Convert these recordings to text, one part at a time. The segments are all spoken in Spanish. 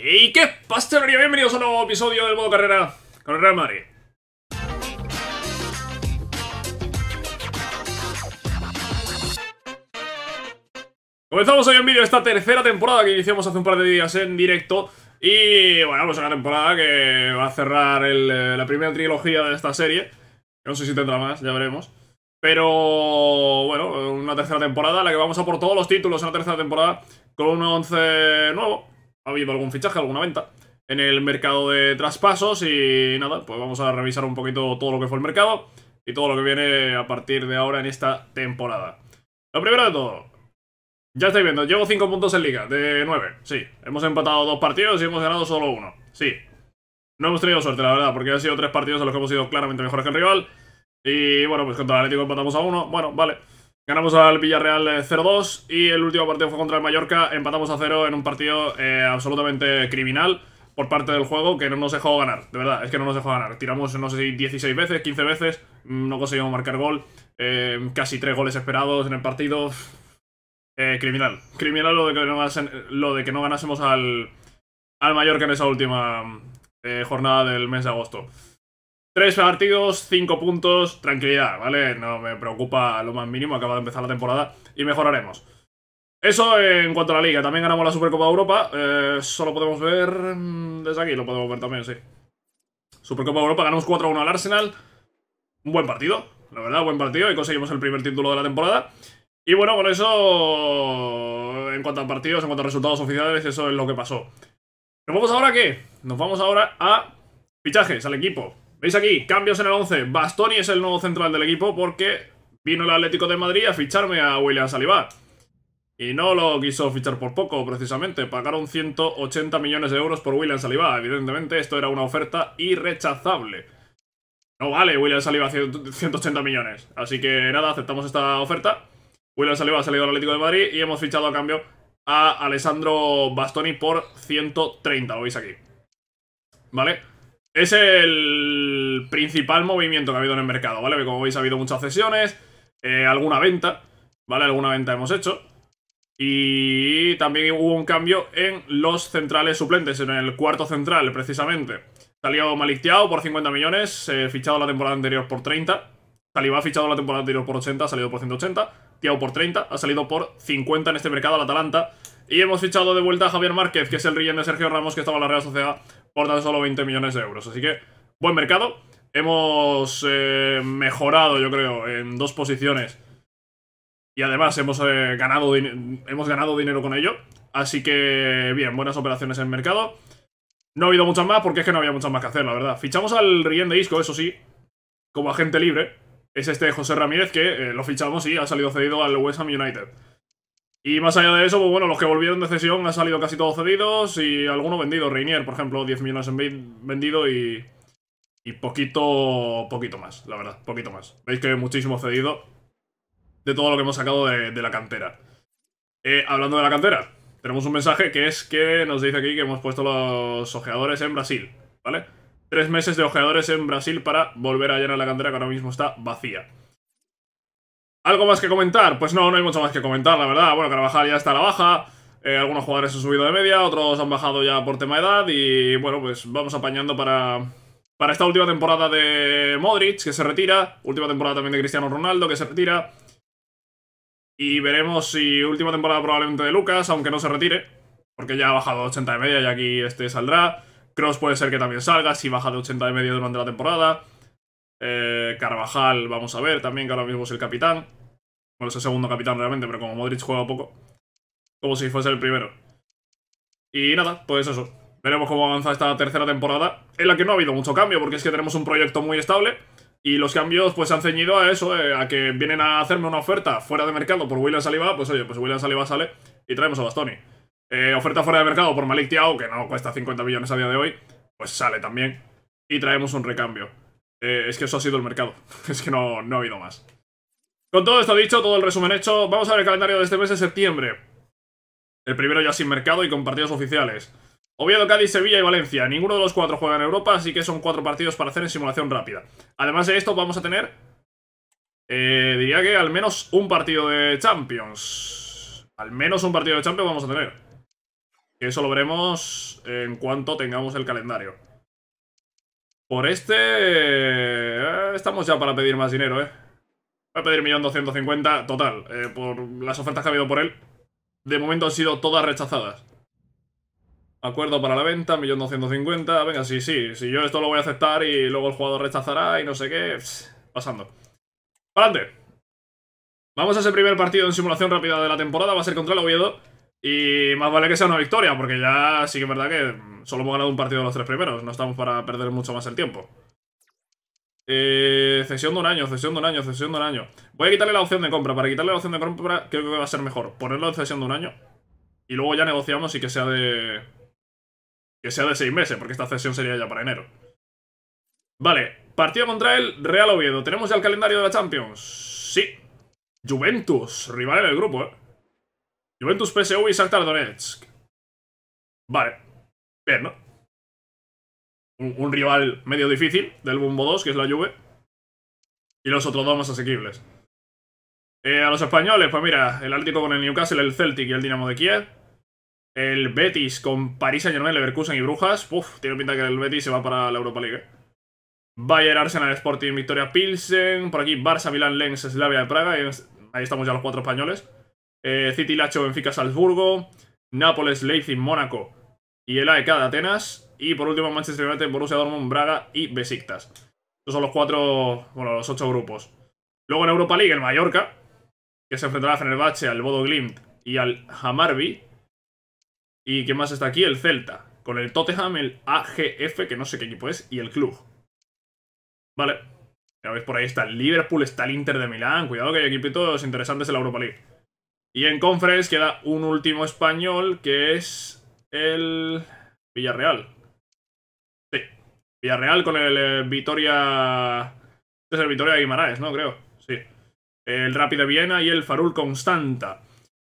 ¿Y qué pastelería? Bienvenidos a un nuevo episodio del modo carrera con el Real Madrid. Comenzamos hoy en vídeo esta tercera temporada que iniciamos hace un par de días en directo. Y bueno, pues una temporada que va a cerrar eh, la primera trilogía de esta serie. No sé si tendrá más, ya veremos. Pero bueno, una tercera temporada en la que vamos a por todos los títulos. en la tercera temporada con un 11 nuevo ha habido algún fichaje, alguna venta en el mercado de traspasos y nada, pues vamos a revisar un poquito todo lo que fue el mercado y todo lo que viene a partir de ahora en esta temporada. Lo primero de todo, ya estáis viendo, llevo 5 puntos en liga, de 9, sí. Hemos empatado dos partidos y hemos ganado solo uno, sí. No hemos tenido suerte, la verdad, porque han sido tres partidos en los que hemos sido claramente mejores que el rival. Y bueno, pues contra el Atlético empatamos a uno, bueno, vale. Ganamos al Villarreal 0-2 eh, y el último partido fue contra el Mallorca. Empatamos a 0 en un partido eh, absolutamente criminal por parte del juego que no nos dejó ganar. De verdad, es que no nos dejó ganar. Tiramos, no sé si 16 veces, 15 veces, mm, no conseguimos marcar gol. Em, casi 3 goles esperados en el partido. Eh, criminal. Criminal lo de, que no lo de que no ganásemos al, al Mallorca en esa última jornada del mes de agosto. Tres partidos, cinco puntos, tranquilidad, ¿vale? No me preocupa lo más mínimo, acaba de empezar la temporada y mejoraremos. Eso en cuanto a la liga, también ganamos la Supercopa de Europa, eh, solo podemos ver... Mm, desde aquí lo podemos ver también, sí. Supercopa de Europa, ganamos 4-1 al Arsenal, un buen partido, la verdad, buen partido y conseguimos el primer título de la temporada. Y bueno, con eso, en cuanto a partidos, en cuanto a resultados oficiales, eso es lo que pasó. ¿Nos vamos ahora a qué? Nos vamos ahora a fichajes, al equipo. Veis aquí, cambios en el 11. Bastoni es el nuevo central del equipo porque vino el Atlético de Madrid a ficharme a William Saliba. Y no lo quiso fichar por poco, precisamente. Pagaron 180 millones de euros por William Saliba. Evidentemente, esto era una oferta irrechazable. No vale William Saliba 180 millones. Así que nada, aceptamos esta oferta. William Saliba ha salido al Atlético de Madrid y hemos fichado a cambio a Alessandro Bastoni por 130. Lo veis aquí. ¿Vale? Es el principal movimiento que ha habido en el mercado, ¿vale? como veis ha habido muchas cesiones, eh, alguna venta, ¿vale? Alguna venta hemos hecho. Y también hubo un cambio en los centrales suplentes, en el cuarto central, precisamente. Salió Malictiao por 50 millones, eh, fichado la temporada anterior por 30. Saliba fichado la temporada anterior por 80, ha salido por 180. Tiao por 30, ha salido por 50 en este mercado al Atalanta. Y hemos fichado de vuelta a Javier Márquez, que es el relleno de Sergio Ramos que estaba en la Real Sociedad, por tan solo 20 millones de euros. Así que, buen mercado. Hemos eh, mejorado, yo creo, en dos posiciones. Y además hemos, eh, ganado hemos ganado dinero con ello. Así que, bien, buenas operaciones en el mercado. No ha habido muchas más porque es que no había muchas más que hacer, la verdad. Fichamos al Rien de Isco, eso sí, como agente libre. Es este José Ramírez que eh, lo fichamos y ha salido cedido al West Ham United. Y más allá de eso, pues bueno, los que volvieron de cesión han salido casi todos cedidos y algunos vendidos. Reinier, por ejemplo, 10 millones vendido y, y poquito, poquito más, la verdad, poquito más. Veis que muchísimo cedido de todo lo que hemos sacado de, la cantera. Eh, hablando de la cantera, tenemos un mensaje que es que nos dice aquí que hemos puesto los ojeadores en Brasil, ¿vale? Tres meses de ojeadores en Brasil para volver a llenar la cantera que ahora mismo está vacía. ¿Algo más que comentar? Pues no, no hay mucho más que comentar, la verdad. Bueno, Carvajal ya está a la baja. Eh, algunos jugadores han subido de media, otros han bajado ya por tema de edad. Y bueno, pues vamos apañando para, para esta última temporada de Modric, que se retira. Última temporada también de Cristiano Ronaldo, que se retira. Y veremos si última temporada probablemente de Lucas, aunque no se retire. Porque ya ha bajado 80 de media y aquí este saldrá. Cross puede ser que también salga si baja de 80 de media durante la temporada. Eh, Carvajal, vamos a ver también, que ahora mismo es el capitán. Bueno, es el segundo capitán realmente, pero como Modric juega poco, como si fuese el primero. Y nada, pues eso. Veremos cómo avanza esta tercera temporada, en la que no ha habido mucho cambio, porque es que tenemos un proyecto muy estable. Y los cambios pues se han ceñido a eso, eh, a que vienen a hacerme una oferta fuera de mercado por William Saliba, pues oye, pues William Saliba sale y traemos a Bastoni. Eh, oferta fuera de mercado por Malik Tiao, que no cuesta 50 millones a día de hoy, pues sale también y traemos un recambio. Eh, es que eso ha sido el mercado. Es que no, ha habido más. Con todo esto dicho, todo el resumen hecho, vamos a ver el calendario de este mes de septiembre. El primero ya sin mercado y con partidos oficiales. Oviedo, Cádiz, Sevilla y Valencia. Ninguno de los cuatro juega en Europa, así que son cuatro partidos para hacer en simulación rápida. Además de esto, vamos a tener... Eh, diría que al menos un partido de Champions. Al menos un partido de Champions vamos a tener. Que eso lo veremos en cuanto tengamos el calendario. Por este... Eh, estamos ya para pedir más dinero, ¿eh? Voy a pedir 1.250.000 total, eh, por las ofertas que ha habido por él. De momento han sido todas rechazadas. Acuerdo para la venta, 1.250. Venga, sí, sí. Si yo esto lo voy a aceptar y luego el jugador rechazará y no sé qué. pasando. ¡Para adelante! Vamos a ese primer partido en simulación rápida de la temporada. Va a ser contra el Oviedo. Y más vale que sea una victoria, porque ya sí que es verdad que solo hemos ganado un partido de los tres primeros. No estamos para perder mucho más el tiempo. Eh, cesión de un año, cesión de un año, cesión de un año. Voy a quitarle la opción de compra. Para quitarle la opción de compra creo que va a ser mejor. Ponerlo en cesión de un año. Y luego ya negociamos y que sea de... Que sea de seis meses, porque esta cesión sería ya para enero. Vale, partido contra el Real Oviedo. ¿Tenemos ya el calendario de la Champions? Sí. Juventus, rival en el grupo, eh. Juventus, psu y Shakhtar Donetsk. Vale. Bien, ¿no? Un, rival medio difícil del Bumbo 2, que es la Juve. Y los otros dos más asequibles. Eh, a los españoles, pues mira, el Áltico con el Newcastle, el Celtic y el Dinamo de Kiev. El Betis con París Saint-Germain, Leverkusen y Brujas. Uf, tiene pinta que el Betis se va para la Europa League. ¿eh? Bayern, Arsenal, Sporting, Victoria Pilsen. Por aquí Barça, milan Lens, Slavia de Praga. Ahí estamos ya los cuatro españoles. Eh, City Lacho, Benfica, Salzburgo, Nápoles, Leipzig, Mónaco y el AEK de Atenas. Y por último Manchester United, Borussia Dortmund, Braga y Besiktas. Estos son los cuatro, bueno, los ocho grupos. Luego en Europa League, el Mallorca, que se enfrentará a Fenerbahce, al Bodo Glimt y al Hammarby ¿Y qué más está aquí? El Celta, con el Tottenham, el AGF, que no sé qué equipo es, y el club. Vale. Ya veis, por ahí está el Liverpool, está el Inter de Milán. Cuidado que hay equipitos interesantes en la Europa League. Y en Conference queda un último español que es el Villarreal. Sí, Villarreal con el eh, Vitoria. Este es el Vitoria de Guimaraes, ¿no? Creo. Sí. El Rapid de Viena y el Farul Constanta.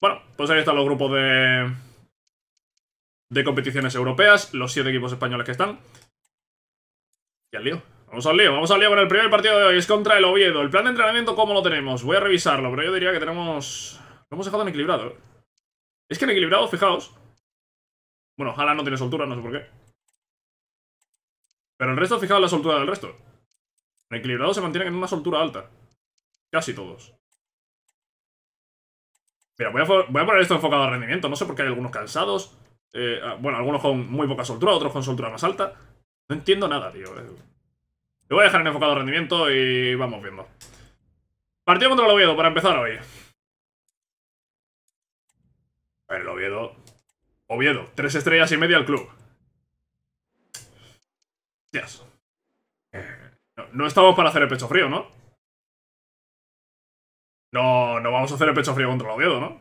Bueno, pues ahí están los grupos de. de competiciones europeas, los siete equipos españoles que están. Y al lío. Vamos al lío, vamos al lío con el primer partido de hoy. Es contra el Oviedo. El plan de entrenamiento, ¿cómo lo tenemos? Voy a revisarlo, pero yo diría que tenemos lo hemos dejado en equilibrado, ¿eh? Es que en equilibrado, fijaos. Bueno, ojalá no tiene soltura, no sé por qué. Pero el resto, fijaos la soltura del resto. En equilibrado se mantienen en una soltura alta. Casi todos. Mira, voy a, poner esto enfocado al rendimiento. No sé por qué hay algunos cansados. Eh, ah, bueno, algunos con muy poca soltura, otros con soltura más alta. No entiendo nada, tío. Eh, lo voy a dejar en enfocado al rendimiento y vamos viendo. Partido contra el Oviedo para empezar hoy el Oviedo... Oviedo, tres estrellas y media al club. Eh, no, estamos para hacer el pecho frío, ¿no? No, no vamos a hacer el pecho frío contra el Oviedo, ¿no?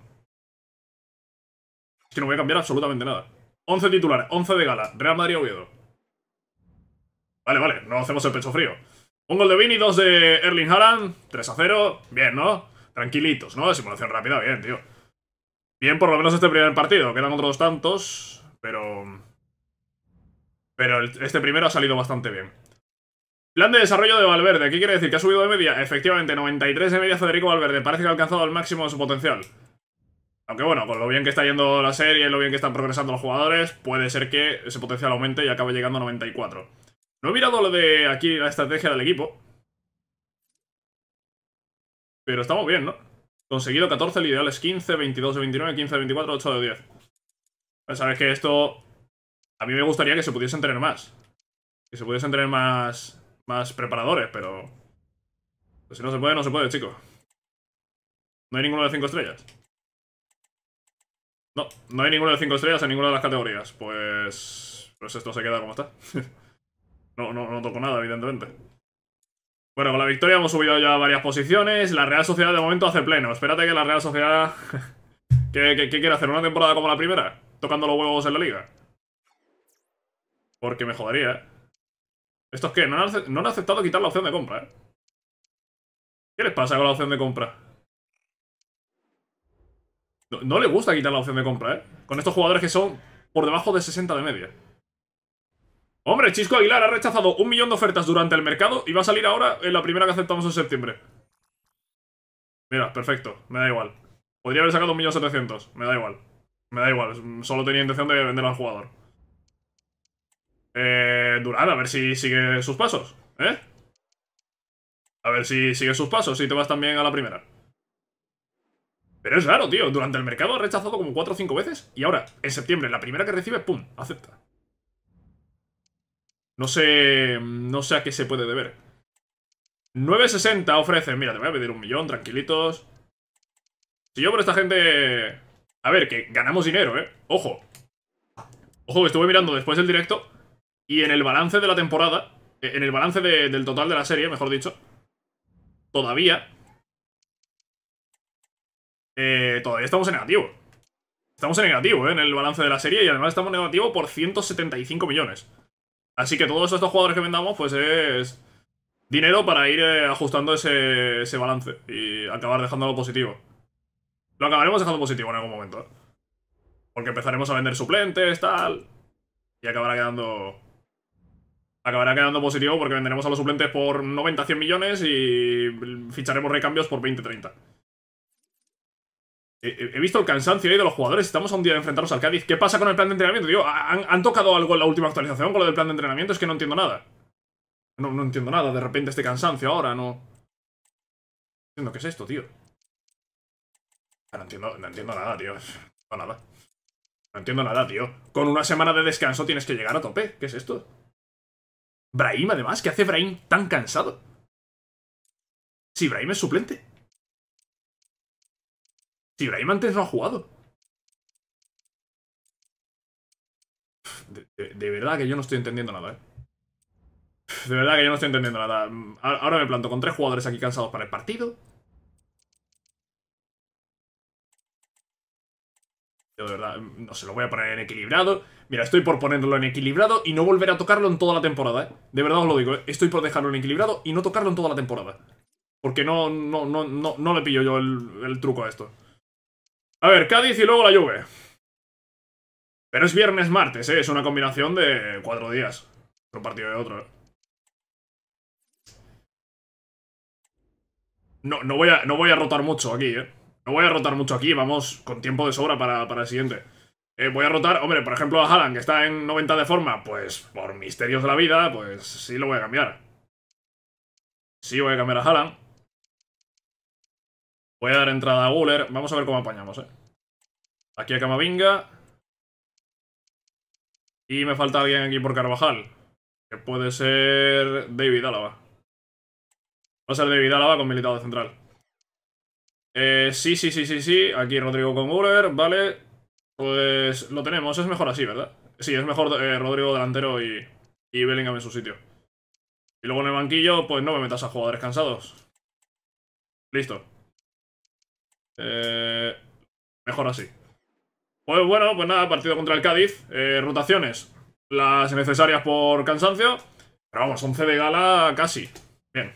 Es que no voy a cambiar absolutamente nada. 11 titulares, 11 de gala. Real Madrid-Oviedo. y Vale, vale, no hacemos el pecho frío. Un gol de Vini, dos de Erling Haaland. 3 a 0. Bien, ¿no? Tranquilitos, ¿no? Simulación rápida, bien, tío. Bien, por lo menos este primer partido. Quedan otros tantos, pero... Pero este primero ha salido bastante bien. Plan de desarrollo de Valverde. ¿Qué quiere decir? ¿Que ha subido de media? Efectivamente, 93 de media Federico Valverde. Parece que ha alcanzado el máximo de su potencial. Aunque bueno, con lo bien que está yendo la serie, lo bien que están progresando los jugadores, puede ser que ese potencial aumente y acabe llegando a 94. No he mirado lo de aquí la estrategia del equipo. Pero estamos bien, ¿no? Conseguido 14, el ideal es 15, 22 de 29, 15 de 24, 8 de 10. sabes que esto... A mí me gustaría que se pudiesen tener más. Que se pudiesen tener más... Más preparadores, pero... si no se puede, no se puede, chicos. No hay ninguno de 5 estrellas. No, no hay ninguno de 5 estrellas en ninguna de las categorías. Pues... Pues esto se queda como está. no, no, no toco nada, evidentemente. Bueno, con la victoria hemos subido ya varias posiciones. La Real Sociedad de momento hace pleno. Espérate que la Real Sociedad... ¿Qué, quiere hacer? ¿Una temporada como la primera? ¿Tocando los huevos en la liga? Porque me jodería, ¿eh? ¿Estos qué? No han, aceptado quitar la opción de compra, ¿eh? ¿Qué les pasa con la opción de compra? No, no le gusta quitar la opción de compra, ¿eh? Con estos jugadores que son por debajo de 60 de media. Hombre, Chisco Aguilar ha rechazado un millón de ofertas durante el mercado y va a salir ahora en la primera que aceptamos en septiembre. Mira, perfecto, me da igual. Podría haber sacado un millón setecientos, me da igual. Me da igual, solo tenía intención de vender al jugador. Eh, Durán, a ver si sigue sus pasos, ¿eh? A ver si sigue sus pasos y te vas también a la primera. Pero es raro, tío. Durante el mercado ha rechazado como cuatro o cinco veces y ahora, en septiembre, la primera que recibe, ¡pum!, acepta. No sé, no sé a qué se puede deber. 9.60 ofrecen. Mira, te voy a pedir un millón, tranquilitos. Si yo por esta gente... A ver, que ganamos dinero, ¿eh? Ojo. Ojo, que estuve mirando después del directo y en el balance de la temporada, eh, en el balance del total de la serie, mejor dicho, todavía... Eh, todavía estamos en negativo. Estamos en negativo, ¿eh? En el balance de la serie y además estamos en negativo por 175 millones. Así que todos estos jugadores que vendamos, pues es dinero para ir eh, ajustando ese, balance y acabar dejando dejándolo positivo. Lo acabaremos dejando positivo en algún momento. ¿eh? Porque empezaremos a vender suplentes, tal. Y acabará quedando... Acabará quedando positivo porque venderemos a los suplentes por 90-100 millones y ficharemos recambios por 20-30. Eh, eh, he visto el cansancio ahí de los jugadores. Estamos a un día de enfrentarnos al Cádiz. ¿Qué pasa con el plan de entrenamiento? tío? ¿han, tocado algo en la última actualización con lo del plan de entrenamiento? Es que no entiendo nada. No, entiendo nada. De repente este cansancio ahora, no... Entiendo, ¿qué es esto, tío? No entiendo, nada, tío. nada. No entiendo nada, tío. Con una semana de descanso tienes que llegar a tope. ¿Qué es esto? Brahim, además. ¿Qué hace Brahim tan cansado? Si Brahim es suplente. Si Brahim antes no ha jugado. De, verdad que yo no estoy entendiendo nada, ¿eh? De verdad que yo no estoy entendiendo nada. Ahora me planto con tres jugadores aquí cansados para el partido. de verdad, no se lo voy a poner en equilibrado. Mira, estoy por ponerlo en equilibrado y no volver a tocarlo en toda la temporada, ¿eh? De verdad os lo digo, ¿eh? estoy por dejarlo en equilibrado y no tocarlo en toda la temporada. Porque no, no, no, no, le pillo yo el truco a esto. A ver, Cádiz y luego la Juve. Pero es viernes, martes, ¿eh? Es una combinación de cuatro días. Un partido de otro, ¿eh? No, no voy, a, no voy a rotar mucho aquí, ¿eh? No voy a rotar mucho aquí, vamos con tiempo de sobra para, el siguiente. Eh, voy a rotar, hombre, por ejemplo a Haaland, que está en 90 de forma, pues por misterios de la vida, pues sí lo voy a cambiar. Sí voy a cambiar a Haaland. Voy a dar entrada a Guler. Vamos a ver cómo apañamos, eh. Aquí a Camavinga. Y me falta alguien aquí por Carvajal. Que puede ser David Álava. Va a ser David Álava con militado de central. sí, sí, sí, sí, sí. Aquí Rodrigo con Guler. vale. Pues lo tenemos. Es mejor así, ¿verdad? Sí, es mejor Rodrigo delantero y, y Bellingham en su sitio. Y luego en el banquillo, pues no me metas a jugadores cansados. Listo. Eh, mejor así. Pues bueno, pues nada, partido contra el Cádiz. Eh, rotaciones, las necesarias por cansancio. Pero vamos, 11 de gala casi. Bien.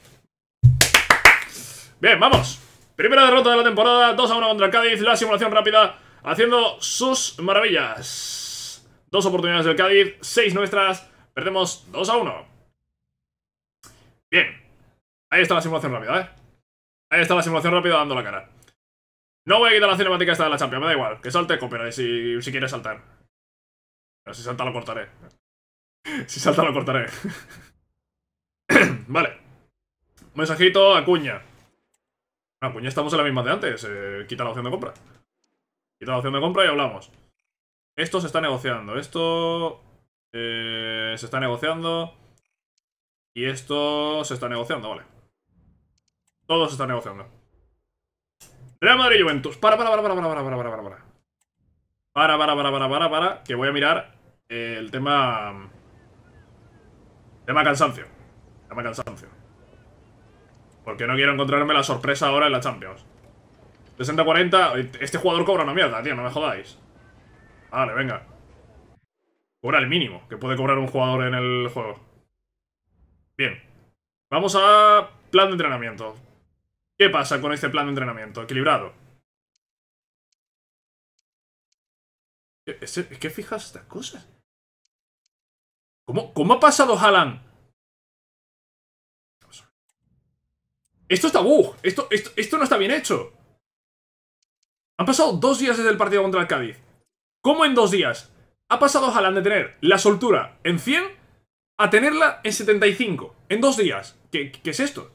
Bien, vamos. Primera derrota de la temporada, 2 a 1 contra el Cádiz. La simulación rápida haciendo sus maravillas. Dos oportunidades del Cádiz, seis nuestras. Perdemos 2 a 1. Bien. Ahí está la simulación rápida, ¿eh? Ahí está la simulación rápida dando la cara. No voy a quitar la cinemática esta de la Champions, me da igual. Que salte coopera si, si quiere saltar. si salta lo cortaré. si salta lo cortaré. vale. Mensajito a Cuña. A estamos en la misma de antes. Eh, quita la opción de compra. Quita la opción de compra y hablamos. Esto se está negociando. Esto... Eh, se está negociando. Y esto se está negociando, vale. Todo se está negociando. Real Madrid Juventus. Para, para, para, para, para, para, para, para, para. Para, para, para, para, para, Que voy a mirar el tema. Tema cansancio. Tema cansancio. Porque no quiero encontrarme la sorpresa ahora en la Champions. 60-40. Este jugador cobra una mierda, tío, no me jodáis. Vale, venga. Cobra el mínimo que puede cobrar un jugador en el juego. Bien. Vamos a plan de entrenamiento. ¿Qué pasa con este plan de entrenamiento? Equilibrado. ¿Es que fijas estas cosas? ¿Cómo, ¿Cómo ha pasado Haaland? Esto está bug. Uh, esto, esto, no está bien hecho. Han pasado dos días desde el partido contra el Cádiz. ¿Cómo en dos días? Ha pasado Haaland de tener la soltura en 100 a tenerla en 75. En dos días. ¿Qué, qué es esto?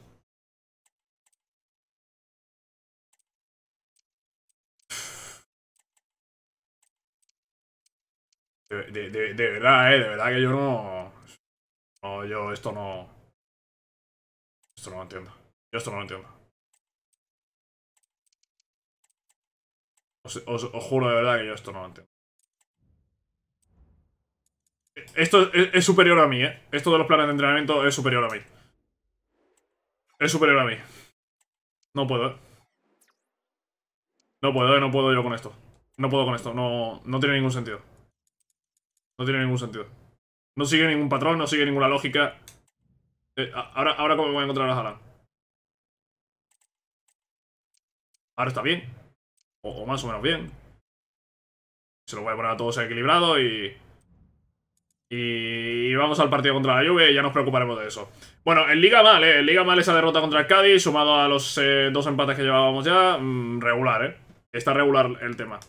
De, de, de, verdad, eh, de verdad que yo no... No, yo esto no... Esto no lo entiendo. Yo esto no lo entiendo. Os, juro de verdad que yo esto no lo entiendo. Esto es, superior a mí, ¿eh? Esto de los planes de entrenamiento es superior a mí. Es superior a mí. No puedo, ¿eh? No puedo, eh, No puedo yo con esto. No puedo con esto. No, no tiene ningún sentido. No tiene ningún sentido. No sigue ningún patrón, no sigue ninguna lógica. Eh, ahora, ahora cómo voy a encontrar a Haaland. Ahora está bien. O, más o menos bien. Se lo voy a poner a todos equilibrado y... Y vamos al partido contra la Juve y ya nos preocuparemos de eso. Bueno, en Liga mal, ¿eh? En Liga mal esa derrota contra el Cádiz, sumado a los eh, dos empates que llevábamos ya, mm, regular, ¿eh? Está regular el tema.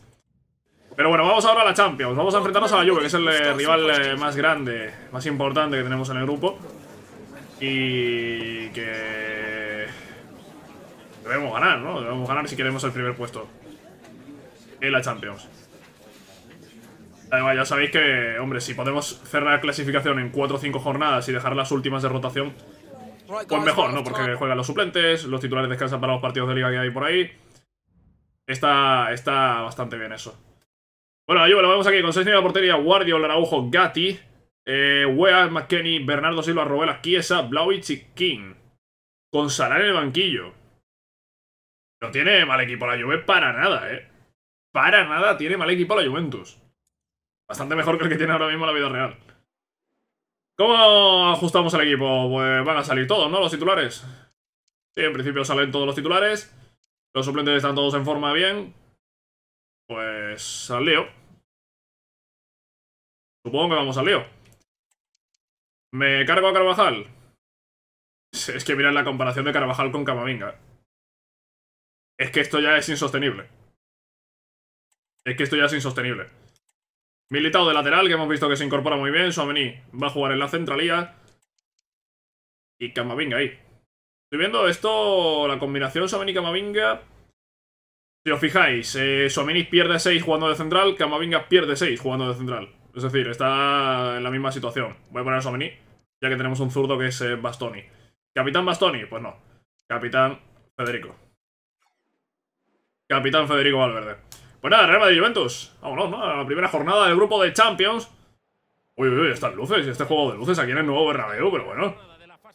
Pero bueno, vamos ahora a la Champions. Vamos a enfrentarnos a la Juve, que es el rival más grande, más importante que tenemos en el grupo. Y que... Debemos ganar, ¿no? Debemos ganar si queremos el primer puesto en la Champions. Además, ya sabéis que, hombre, si podemos cerrar la clasificación en 4 o 5 jornadas y dejar las últimas de rotación, pues mejor, ¿no? Porque juegan los suplentes, los titulares descansan para los partidos de liga que hay por ahí. Está, está bastante bien eso. Bueno, yo lo vemos aquí con 6 de portería, Guardio, Araujo, Gatti, eh, Wea, McKenny, Bernardo Silva, Robela, Chiesa, Blauich y King. Con Salah en el banquillo. No tiene mal equipo la Juve para nada, ¿eh? Para nada tiene mal equipo la Juventus. Bastante mejor que el que tiene ahora mismo la vida real. ¿Cómo ajustamos el equipo? Pues van a salir todos, ¿no? Los titulares. Sí, en principio salen todos los titulares. Los suplentes están todos en forma bien. Pues salió. Supongo que vamos al lío. ¿Me cargo a Carvajal? Es que mirad la comparación de Carvajal con Camavinga. Es que esto ya es insostenible. Es que esto ya es insostenible. Militado de lateral, que hemos visto que se incorpora muy bien. Suamení va a jugar en la centralía. Y Camavinga ahí. Estoy viendo esto, la combinación Suamení-Camavinga. Si os fijáis, eh, pierde 6 jugando de central, Camavinga pierde 6 jugando de central. Es decir, está en la misma situación. Voy a poner a Somini, ya que tenemos un zurdo que es eh, Bastoni. ¿Capitán Bastoni? Pues no. Capitán Federico. Capitán Federico Valverde. Pues nada, Real de Juventus. Vámonos, ¿no? A la primera jornada del grupo de Champions. Uy, uy, uy, estas luces. Este juego de luces aquí en el nuevo Bernabéu, pero bueno.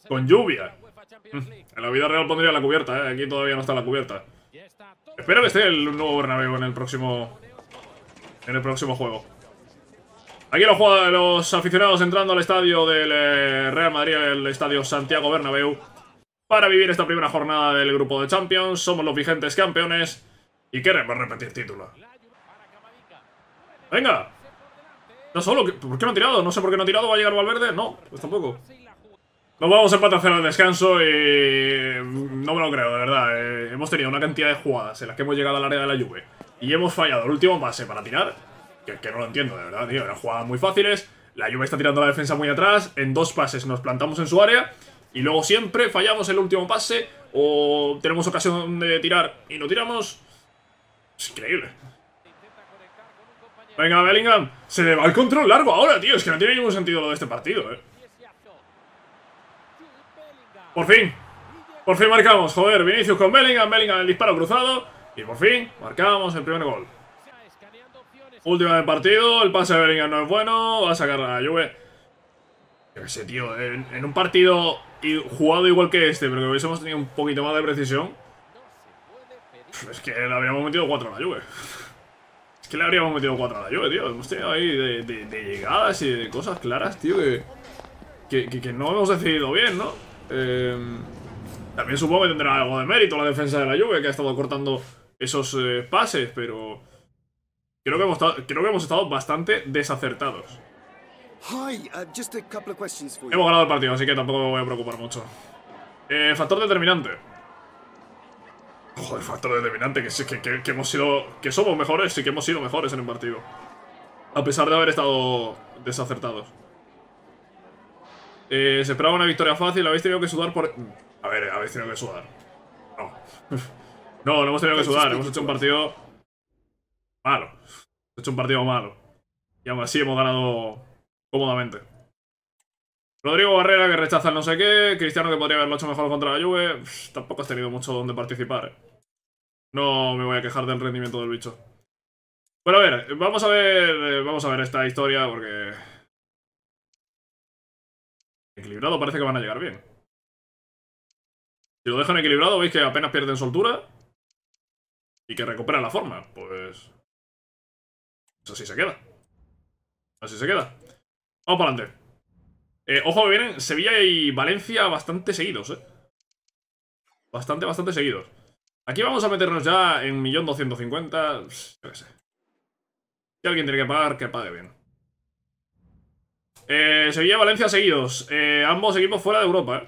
Con lluvia. Mm, en la vida real pondría la cubierta, ¿eh? Aquí todavía no está la cubierta. Espero que esté el nuevo Bernabéu en el próximo... En el próximo juego. Aquí los, los aficionados entrando al estadio del eh, Real Madrid, el estadio Santiago Bernabéu, para vivir esta primera jornada del grupo de Champions. Somos los vigentes campeones y queremos repetir título. ¡Venga! No solo, ¿por qué no ha tirado? No sé por qué no ha tirado, ¿va a llegar Valverde? No, pues tampoco. Nos vamos a empatar al descanso y... No me lo creo, de verdad. Eh, hemos tenido una cantidad de jugadas en las que hemos llegado al área de la lluvia y hemos fallado el último pase para tirar que, no lo entiendo, de verdad, tío. Eran jugadas muy fáciles. La Juve está tirando la defensa muy atrás. En dos pases nos plantamos en su área. Y luego siempre fallamos el último pase. O tenemos ocasión de tirar y no tiramos. Es increíble. Venga, Bellingham. Se le va el control largo ahora, tío. Es que no tiene ningún sentido lo de este partido, eh. Por fin. Por fin marcamos. Joder, Vinicius con Bellingham. Bellingham el disparo cruzado. Y por fin marcamos el primer gol. Última del partido, el pase de Bellingham no es bueno, va a sacar a la Juve. Yo tío, en, un partido jugado igual que este, pero que hubiésemos tenido un poquito más de precisión, es que le habríamos metido cuatro a la Juve. Es que le habríamos metido cuatro a la Juve, tío. Hemos tenido ahí de, llegadas y de cosas claras, tío, que, no hemos decidido bien, ¿no? Em, también supongo que tendrá algo de mérito la defensa de la lluvia que ha estado cortando esos eh, pases, pero... Creo que hemos estado, bastante desacertados. Uh, hemos ganado el partido, así que tampoco me voy a preocupar mucho. Eh, factor determinante. Joder, factor determinante, que, que, que, hemos sido. Que somos mejores y que hemos sido mejores en el partido. A pesar de haber estado desacertados. Eh, se esperaba una victoria fácil, habéis tenido que sudar por... A ver, habéis tenido que sudar. No. no, no hemos tenido que sudar, hemos hecho un partido malo. he hecho un partido malo. Y aún así hemos ganado cómodamente. Rodrigo Barrera que rechaza el no sé qué. Cristiano que podría haberlo hecho mejor contra la Juve. tampoco has tenido mucho donde participar, eh. No me voy a quejar del rendimiento del bicho. Bueno, a ver, vamos a ver, eh, vamos a ver esta historia porque... Equilibrado parece que van a llegar bien. Si lo dejan equilibrado, veis que apenas pierden soltura y que recuperan la forma. Pues así se queda. Así se queda. Vamos para adelante. Eh, ojo que vienen Sevilla y Valencia bastante seguidos, ¿eh? Bastante, bastante seguidos. Aquí vamos a meternos ya en 1.250... Yo qué sé. Si alguien tiene que pagar, que pague bien. Eh, Sevilla y Valencia seguidos. Eh, ambos equipos fuera de Europa,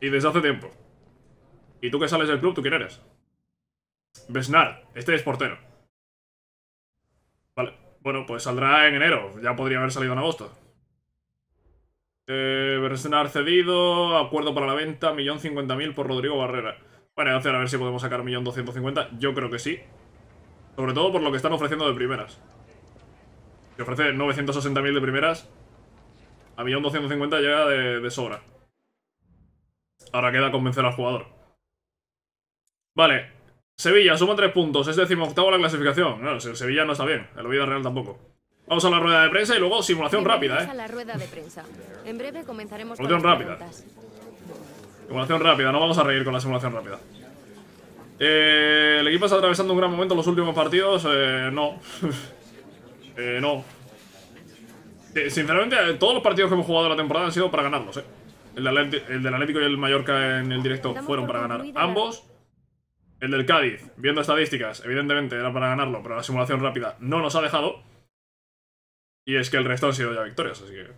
Y desde hace tiempo. ¿Y tú que sales del club, tú quién eres? Besnar, este es portero. Bueno, pues saldrá en enero. Ya podría haber salido en agosto. Eh, Bersenar cedido, acuerdo para la venta, millón cincuenta mil por Rodrigo Barrera. Bueno, a ver si podemos sacar millón doscientos cincuenta. Yo creo que sí. Sobre todo por lo que están ofreciendo de primeras. Si ofrece 960.000 de primeras, a millón doscientos llega de, de sobra. Ahora queda convencer al jugador. Vale, Sevilla suma tres puntos, es decimoctavo la clasificación. Claro, Sevilla no está bien, el Oviedo Real tampoco. Vamos a la rueda de prensa y luego simulación rápida, ¿eh? la rueda de prensa. En breve comenzaremos simulación rápida. Simulación rápida, no vamos a reír con la simulación rápida. Eh, el equipo está atravesando un gran momento los últimos partidos. Eh, no. eh, no. Eh, sinceramente, eh, todos los partidos que hemos jugado la temporada han sido para ganarlos, ¿eh? El, el del Atlético y el Mallorca en el directo fueron para ganar ambos. El del Cádiz, viendo estadísticas, evidentemente era para ganarlo, pero la simulación rápida no nos ha dejado. Y es que el resto han sido ya victorias, así que...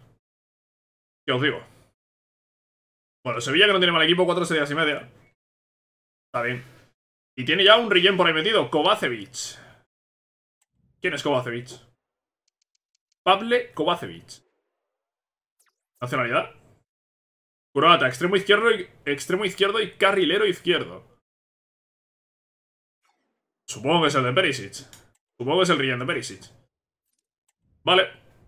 ¿Qué os digo? Bueno, Sevilla que no tiene mal equipo, cuatro días y media. Está bien. Y tiene ya un relleno por ahí metido, Kovacevic. ¿Quién es Kovacevic? Pable Kovacevic. ¿Nacionalidad? Croata, extremo izquierdo extremo izquierdo y carrilero izquierdo. Supongo que es el de Perisic. Supongo que es el Rien de Perisic. Vale.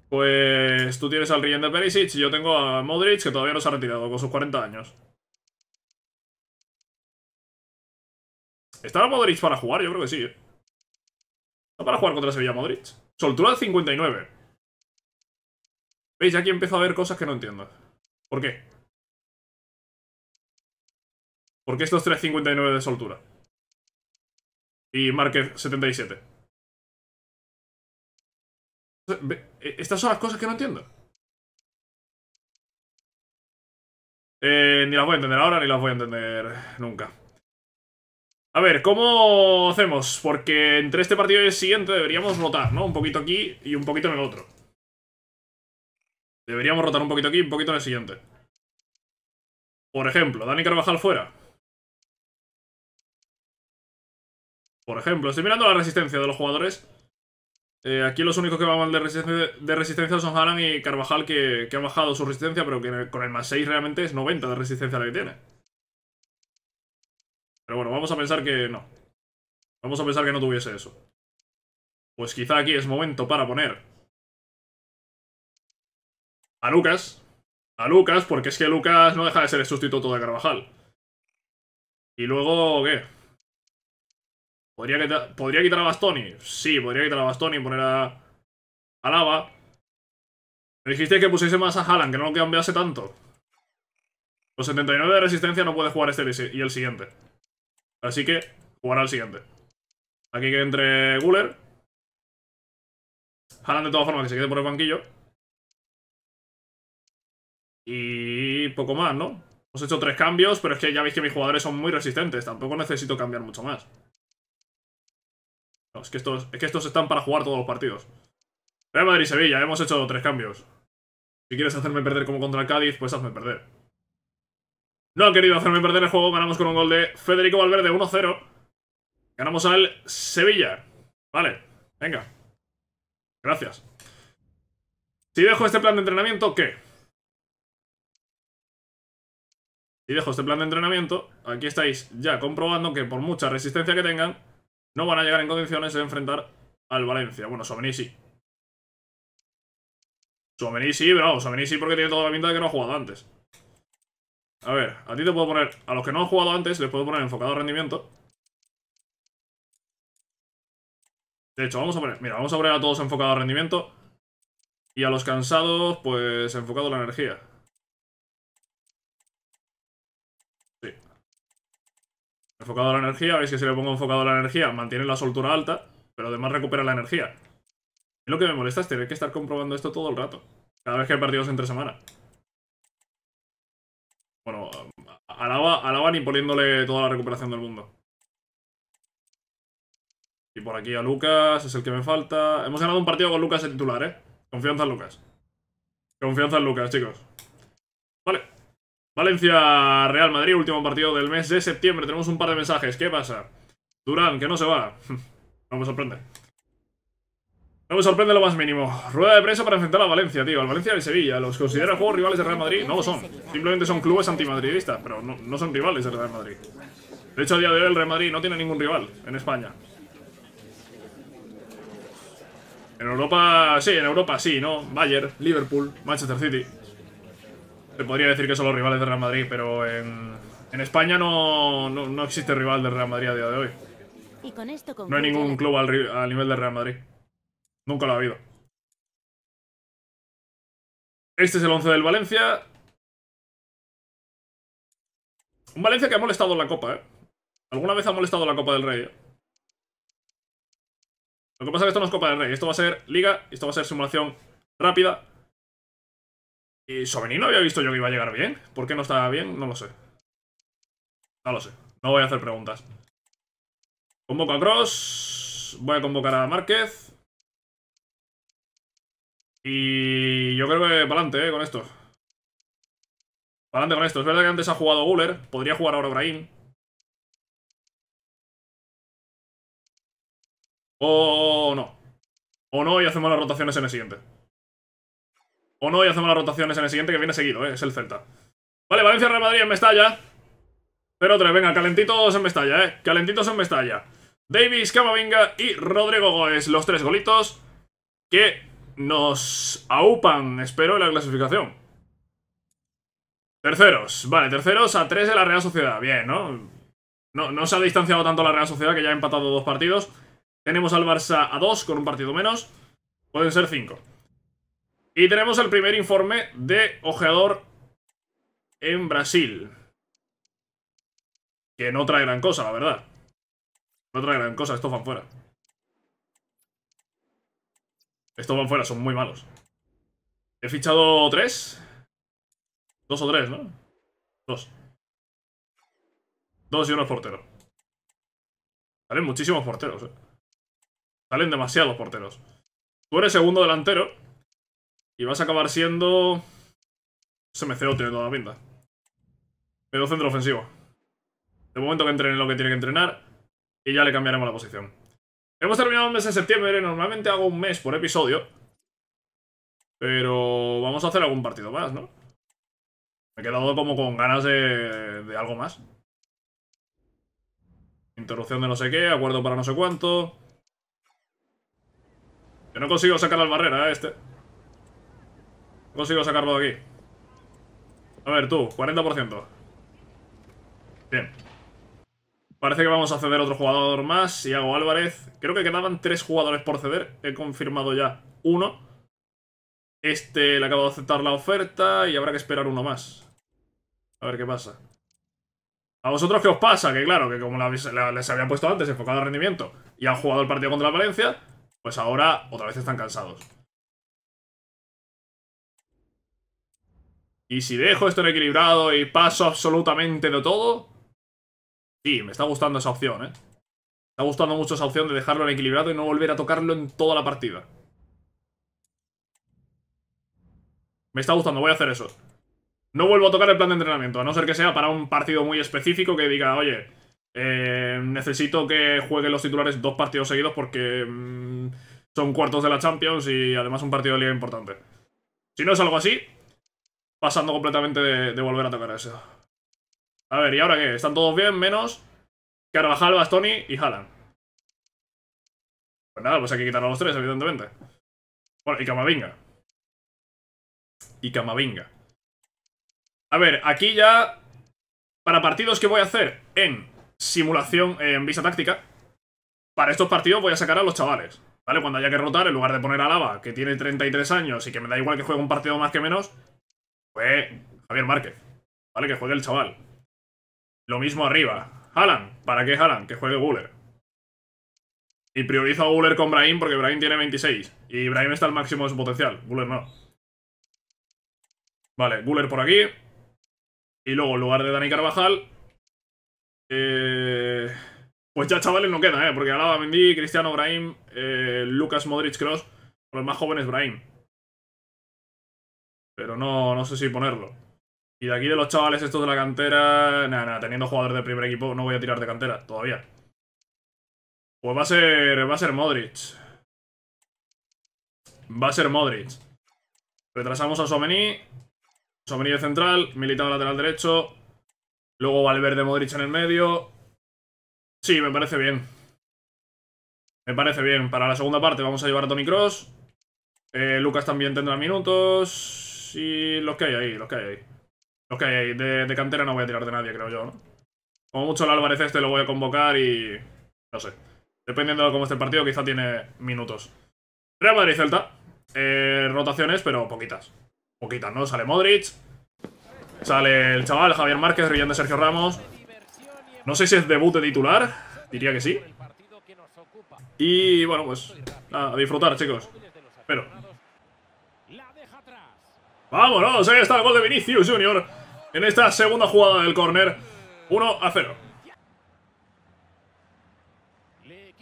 Pues tú tienes al Rien de Perisic y yo tengo a Modric, que todavía no se ha retirado con sus 40 años. ¿Estará Modric para jugar? Yo creo que sí, ¿eh? ¿Está para jugar contra Sevilla Modric? Soltura 59. ¿Veis? aquí empiezo a ver cosas que no entiendo. ¿Por qué? ¿Por qué estos 3.59 de soltura? y Márquez 77. E, estas son las cosas que no entiendo. Eh, ni las voy a entender ahora, ni las voy a entender nunca. A ver, ¿cómo hacemos? Porque entre este partido y el siguiente deberíamos rotar, ¿no? Un poquito aquí y un poquito en el otro. Deberíamos rotar un poquito aquí y un poquito en el siguiente. Por ejemplo, Dani Carvajal fuera. Por ejemplo, estoy mirando la resistencia de los jugadores. Eh, aquí los únicos que van mal de resistencia, son Haran y Carvajal, que, que, han bajado su resistencia, pero que con el más 6 realmente es 90 de resistencia la que tiene. Pero bueno, vamos a pensar que no. Vamos a pensar que no tuviese eso. Pues quizá aquí es momento para poner a Lucas. A Lucas, porque es que Lucas no deja de ser el sustituto de Carvajal. Y luego, ¿qué? ¿Podría quitar, a Bastoni? Sí, podría quitar a Bastoni y poner a, a Lava. Me dijiste que pusiese más a Haaland, que no lo cambiase tanto. Los 79 de resistencia no puede jugar este y el siguiente. Así que jugará el siguiente. Aquí que entre Guller. Haaland de todas formas que se quede por el banquillo. Y poco más, ¿no? Hemos hecho tres cambios, pero es que ya veis que mis jugadores son muy resistentes. Tampoco necesito cambiar mucho más es que estos, están para jugar todos los partidos. Real Madrid y Sevilla, hemos hecho tres cambios. Si quieres hacerme perder como contra el Cádiz, pues hazme perder. No ha querido hacerme perder el juego, ganamos con un gol de Federico Valverde, 1-0. Ganamos al Sevilla. Vale, venga. Gracias. Si dejo este plan de entrenamiento, ¿qué? Si dejo este plan de entrenamiento, aquí estáis ya comprobando que por mucha resistencia que tengan, no van a llegar en condiciones de enfrentar al Valencia. Bueno, Somení sí. Somení sí, pero vamos, sí porque tiene toda la pinta de que no ha jugado antes. A ver, a ti te puedo poner... A los que no han jugado antes les puedo poner enfocado a rendimiento. De hecho, vamos a poner... Mira, vamos a poner a todos enfocado a rendimiento. Y a los cansados, pues enfocado la energía. Sí. Enfocado a la energía, veis que si le pongo enfocado a la energía mantiene la soltura alta, pero además recupera la energía. Y lo que me molesta es tener que estar comprobando esto todo el rato. Cada vez que hay partidos entre semana. Bueno, alaba, alaban y poniéndole toda la recuperación del mundo. Y por aquí a Lucas, es el que me falta. Hemos ganado un partido con Lucas el titular, ¿eh? Confianza en Lucas. Confianza en Lucas, chicos. Vale. Valencia, Real Madrid, último partido del mes de septiembre. Tenemos un par de mensajes. ¿Qué pasa? Durán, que no se va. no me sorprende. No me sorprende lo más mínimo. Rueda de prensa para enfrentar a Valencia, tío. Al Valencia y Sevilla. ¿Los considera juegos rivales de Real Madrid? No lo son. Simplemente son clubes antimadridistas, pero no, son rivales de Real Madrid. De hecho, a día de hoy el Real Madrid no tiene ningún rival en España. En Europa, sí, en Europa sí, ¿no? Bayern, Liverpool, Manchester City se podría decir que son los rivales de Real Madrid, pero en, España no, existe rival del Real Madrid a día de hoy. no hay ningún club a nivel del Real Madrid. Nunca lo ha habido. Este es el 11 del Valencia. Un Valencia que ha molestado la Copa, ¿eh? Alguna vez ha molestado la Copa del Rey, ¿eh? Lo que pasa es que esto no es Copa del Rey. Esto va a ser Liga, esto va a ser simulación rápida. Y Sovenir no había visto yo que iba a llegar bien. ¿Por qué no estaba bien? No lo sé. No lo sé. No voy a hacer preguntas. Convoco a Cross. Voy a convocar a Márquez. Y yo creo que para adelante, eh, con esto. Para adelante con esto. Es verdad que antes ha jugado Guller. Podría jugar ahora Brahim. O no. O no y hacemos las rotaciones en el siguiente. O no, y hacemos las rotaciones en el siguiente que viene seguido, ¿eh? Es el Celta. Vale, Valencia Real Madrid en Mestalla. 0-3, venga, calentitos en Mestalla, ¿eh? Calentitos en Mestalla. Davis, Camavinga y Rodrigo Goes. Los tres golitos que nos aupan, espero, en la clasificación. Terceros, vale, terceros a tres de la Real Sociedad. Bien, ¿no? No, no se ha distanciado tanto la Real Sociedad que ya ha empatado dos partidos. Tenemos al Barça a dos con un partido menos. Pueden ser cinco. Y tenemos el primer informe de ojeador en Brasil. Que no trae gran cosa, la verdad. No trae gran cosa, estos van fuera. Estos van fuera, son muy malos. He fichado tres. Dos o tres, ¿no? Dos. Dos y uno es portero. Salen muchísimos porteros, eh. Salen demasiados porteros. Tú eres segundo delantero. Y vas a acabar siendo... SMCO tiene toda la pinta. Medio centro ofensivo. De momento que entrene lo que tiene que entrenar. Y ya le cambiaremos la posición. Hemos terminado el mes de septiembre. Normalmente hago un mes por episodio. Pero vamos a hacer algún partido más, ¿no? Me he quedado como con ganas de, de algo más. Interrupción de no sé qué, acuerdo para no sé cuánto. Yo no consigo sacar la barrera ¿eh? este. Consigo sacarlo de aquí. A ver, tú, 40%. Bien. Parece que vamos a ceder otro jugador más. Si hago Álvarez. Creo que quedaban tres jugadores por ceder. He confirmado ya uno. Este le acabo de aceptar la oferta y habrá que esperar uno más. A ver qué pasa. ¿A vosotros qué os pasa? Que claro, que como les había puesto antes, enfocado al rendimiento, y han jugado el partido contra la Valencia, pues ahora otra vez están cansados. Y si dejo esto en equilibrado y paso absolutamente de todo... Sí, me está gustando esa opción, ¿eh? Me está gustando mucho esa opción de dejarlo en equilibrado y no volver a tocarlo en toda la partida. Me está gustando, voy a hacer eso. No vuelvo a tocar el plan de entrenamiento, a no ser que sea para un partido muy específico que diga, oye, eh, necesito que jueguen los titulares dos partidos seguidos porque mm, son cuartos de la Champions y además un partido de liga importante. Si no es algo así, pasando completamente de, volver a tocar eso. A ver, ¿y ahora qué? Están todos bien, menos Carvajal, Bastoni y Haaland. Pues nada, pues hay que quitar a los tres, evidentemente. Bueno, y Camavinga. Y Camavinga. A ver, aquí ya... Para partidos que voy a hacer en simulación, en visa táctica, para estos partidos voy a sacar a los chavales. ¿Vale? Cuando haya que rotar, en lugar de poner a Lava, que tiene 33 años y que me da igual que juegue un partido más que menos, Javier Márquez. ¿Vale? Que juegue el chaval. Lo mismo arriba. Haaland. ¿Para qué Haaland? Que juegue Guller. Y priorizo a Guller con Brahim porque Brahim tiene 26. Y Brahim está al máximo de su potencial. Guller no. Vale, Guller por aquí. Y luego, en lugar de Dani Carvajal... Eh, pues ya chavales no queda, ¿eh? Porque Alaba, Mendy, Cristiano, Brahim, eh, Lucas, Modric, Cross... Los más jóvenes, Brahim. Pero no, no sé si ponerlo. Y de aquí de los chavales estos de la cantera, nada, nada, teniendo jugadores de primer equipo, no voy a tirar de cantera todavía. Pues va a ser, va a ser Modric. Va a ser Modric. Retrasamos a Somení. Somení de central, Militado lateral derecho. Luego Valverde Modric en el medio. Sí, me parece bien. Me parece bien. Para la segunda parte vamos a llevar a Tony Cross. Eh, Lucas también tendrá minutos. Y los que hay ahí, los que hay ahí. Los que hay ahí. De, cantera no voy a tirar de nadie, creo yo, ¿no? Como mucho el Álvarez este lo voy a convocar y... No sé. Dependiendo de cómo esté el partido, quizá tiene minutos. Real Madrid-Celta. Eh, rotaciones, pero poquitas. Poquitas, ¿no? Sale Modric. Sale el chaval Javier Márquez, brillante de Sergio Ramos. No sé si es debut de titular. Diría que sí. Y bueno, pues a disfrutar, chicos. Pero... ¡Vámonos! Ahí está el gol de Vinicius Junior en esta segunda jugada del córner. 1 a 0.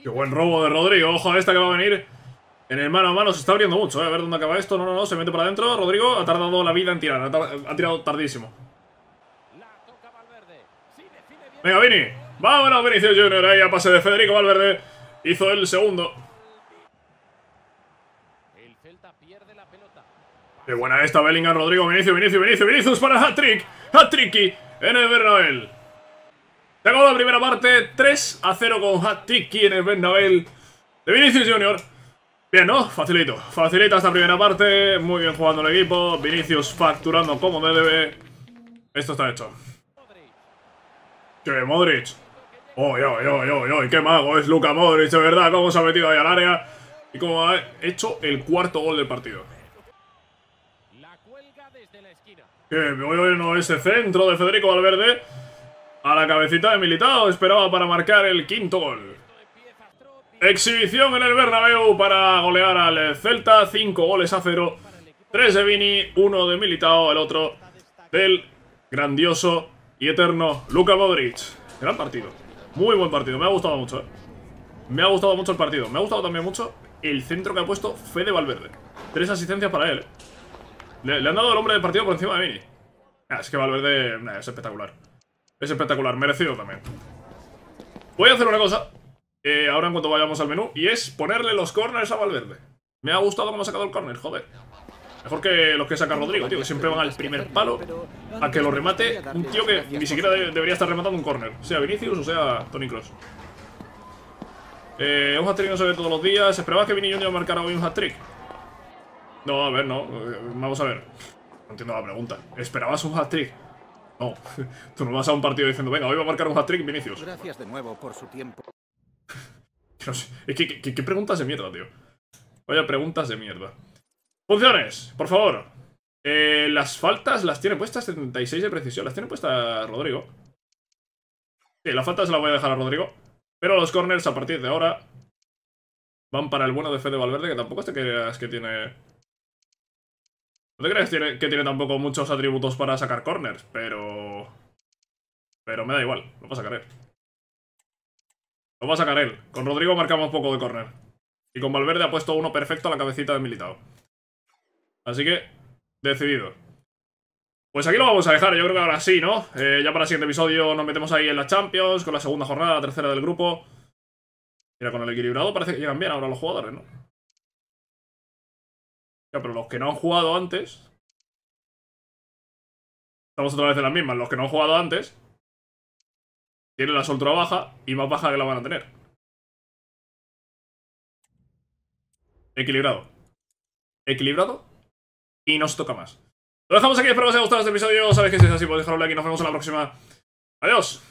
Qué buen robo de Rodrigo. Ojo a esta que va a venir en el mano a mano. Se está abriendo mucho. Eh, a ver dónde acaba esto. No, no, no. Se mete para adentro. Rodrigo ha tardado la vida en tirar. Ha, tirado tardísimo. Venga, Vini. Vámonos, Vinicius Junior. Ahí a pase de Federico Valverde. Hizo el segundo. Qué buena esta Bellingham, Rodrigo, Vinicius, Vinicius, Vinicius, para hat-trick. Hat-tricky en el Bernabéu. Se acabó la primera parte, 3 a 0 con hat tricky en el Bernabéu de Vinicius Junior. Bien, ¿no? Facilito. Facilita esta primera parte. Muy bien jugando el equipo. Vinicius facturando como debe. Esto está hecho. Che, Modric. Oh, yo, yo, yo, yo. Qué mago es Luca Modric, de verdad. Cómo se ha metido ahí al área. Y cómo ha hecho el cuarto gol del partido. Que me voy a ese centro de Federico Valverde a la cabecita de Militao. Esperaba para marcar el quinto gol. Exhibición en el Bernabéu para golear al Celta. Cinco goles a cero. Tres de Vini, Uno de Militao, el otro del grandioso y eterno Luka Modric. Gran partido. Muy buen partido. Me ha gustado mucho. Eh. Me ha gustado mucho el partido. Me ha gustado también mucho el centro que ha puesto Fede Valverde. Tres asistencias para él. Eh. Le, han dado el hombre del partido por encima de Vini. Ah, es que Valverde es espectacular. Es espectacular, merecido también. Voy a hacer una cosa. Eh, ahora en cuanto vayamos al menú. Y es ponerle los corners a Valverde. Me ha gustado cómo ha sacado el corner, joder. Mejor que los que saca Rodrigo, tío, que siempre van al primer palo a que lo remate un tío que ni siquiera debería estar rematando un corner. Sea Vinicius o sea Tony Cross. Eh, un hat-trick no se ve todos los días. ¿Esperabas que Vini Junior marcara hoy un hat-trick? No, a ver, no. Eh, vamos a ver. No entiendo la pregunta. ¿Esperabas un hat-trick? No. Tú no vas a un partido diciendo, venga, hoy va a marcar un hat-trick Vinicius. Gracias de nuevo por su tiempo. ¿qué, preguntas de mierda, tío? Vaya preguntas de mierda. Funciones, por favor. Eh, las faltas las tiene puestas 76 de precisión. Las tiene puestas Rodrigo. Sí, las faltas las voy a dejar a Rodrigo. Pero los corners a partir de ahora van para el bueno de Fede Valverde, que tampoco te creas que tiene no te crees que tiene, tampoco muchos atributos para sacar corners, pero... Pero me da igual, lo va a sacar él. Lo va a sacar él. Con Rodrigo marcamos poco de corner. Y con Valverde ha puesto uno perfecto a la cabecita de militado. Así que, decidido. Pues aquí lo vamos a dejar, yo creo que ahora sí, ¿no? Eh, ya para el siguiente episodio nos metemos ahí en la Champions, con la segunda jornada, la tercera del grupo. Mira, con el equilibrado parece que llegan bien ahora los jugadores, ¿no? pero los que no han jugado antes. Estamos otra vez en las mismas. Los que no han jugado antes. Tienen la soltura baja y más baja que la van a tener. Equilibrado. Equilibrado. Y nos toca más. Lo dejamos aquí. Espero que os haya gustado este episodio. Sabéis que si es así, podéis dejar un like y nos vemos en la próxima. Adiós.